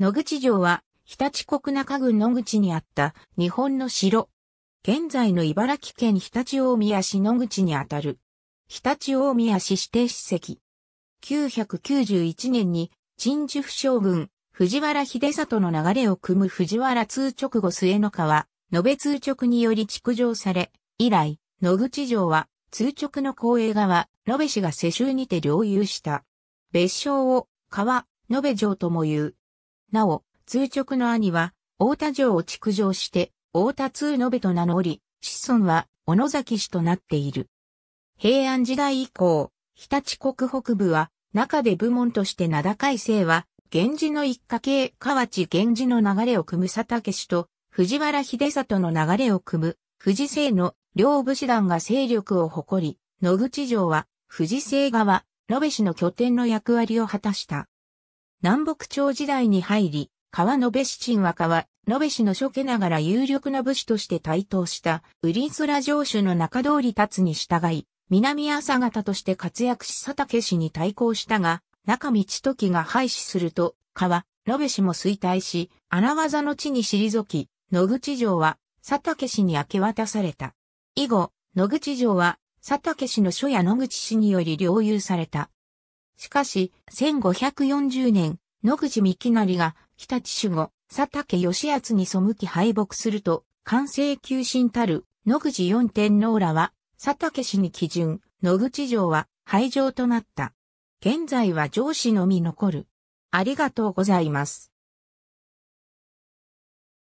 野口城は、日立国中郡野口にあった日本の城。現在の茨城県日立大宮市野口にあたる。日立大宮市指定史跡。991年に、陳寿府将軍、藤原秀里の流れを組む藤原通直後末の川、延べ通直により築城され、以来、野口城は、通直の公営川、延べ市が世襲にて領有した。別称を、川、延べ城とも言う。なお、通直の兄は、大田城を築城して、大田通延と名乗り、子孫は、小野崎氏となっている。平安時代以降、日立国北部は、中で部門として名高い姓は、源氏の一家系河内源氏の流れを組む佐竹氏と、藤原秀里の流れを組む、藤姓の両武士団が勢力を誇り、野口城は、藤姓側、延氏の拠点の役割を果たした。南北朝時代に入り、川野辺市鎮は川、野辺市の初家ながら有力な武士として台頭した、ウリンスラ城主の中通り立つに従い、南朝方として活躍し佐竹氏に対抗したが、中道時が廃止すると、川、野辺市も衰退し、穴技の地に退き、野口城は佐竹氏に明け渡された。以後、野口城は佐竹氏の書や野口氏により領有された。しかし、1540年、野口三木成が、日立守護、佐竹義厚に背き敗北すると、完成急進たる、野口四天王らは、佐竹氏に基準、野口城は、廃城となった。現在は上司のみ残る。ありがとうございます。